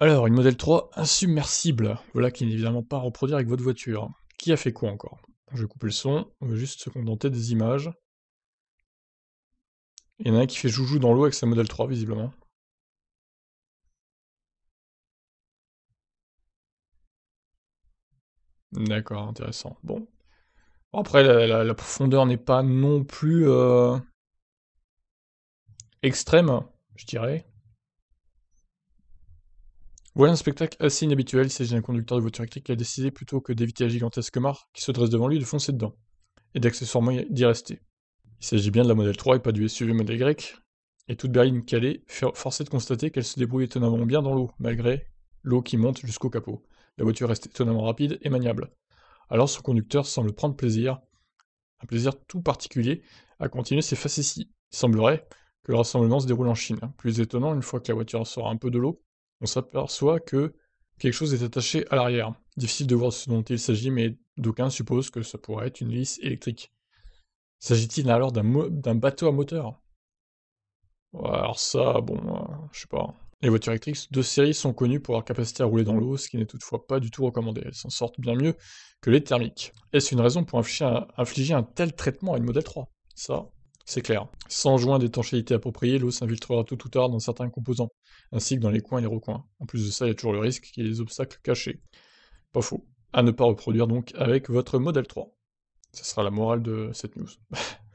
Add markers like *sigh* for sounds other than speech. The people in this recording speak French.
Alors, une modèle 3 insubmersible, voilà qui n'est évidemment pas à reproduire avec votre voiture. Qui a fait quoi encore Je vais couper le son, on va juste se contenter des images. Il y en a un qui fait joujou dans l'eau avec sa modèle 3, visiblement. D'accord, intéressant. Bon. Après, la, profondeur n'est pas non plus euh, extrême, je dirais. Voilà un spectacle assez inhabituel, il s'agit d'un conducteur de voiture électrique qui a décidé, plutôt que d'éviter la gigantesque mare qui se dresse devant lui, de foncer dedans, et d'accessoirement d'y rester. Il s'agit bien de la modèle 3 et pas du SUV modèle grec, et toute berline calée, forcée de constater qu'elle se débrouille étonnamment bien dans l'eau, malgré l'eau qui monte jusqu'au capot. La voiture reste étonnamment rapide et maniable. Alors son conducteur semble prendre plaisir, un plaisir tout particulier, à continuer ses facéties. Il semblerait que le rassemblement se déroule en Chine. Plus étonnant, une fois que la voiture sort un peu de l'eau, on s'aperçoit que quelque chose est attaché à l'arrière. Difficile de voir ce dont il s'agit, mais d'aucuns supposent que ça pourrait être une lisse électrique. S'agit-il alors d'un bateau à moteur Alors ça, bon, euh, je sais pas. Les voitures électriques de série sont connues pour leur capacité à rouler dans l'eau, ce qui n'est toutefois pas du tout recommandé. Elles s'en sortent bien mieux que les thermiques. Est-ce une raison pour infliger un, tel traitement à une modèle 3 Ça, c'est clair. Sans joint d'étanchéité approprié, l'eau s'infiltrera tout ou tard dans certains composants, ainsi que dans les coins et les recoins. En plus de ça, il y a toujours le risque qu'il y ait des obstacles cachés. Pas faux. À ne pas reproduire donc avec votre modèle 3. Ce sera la morale de cette news. *laughs*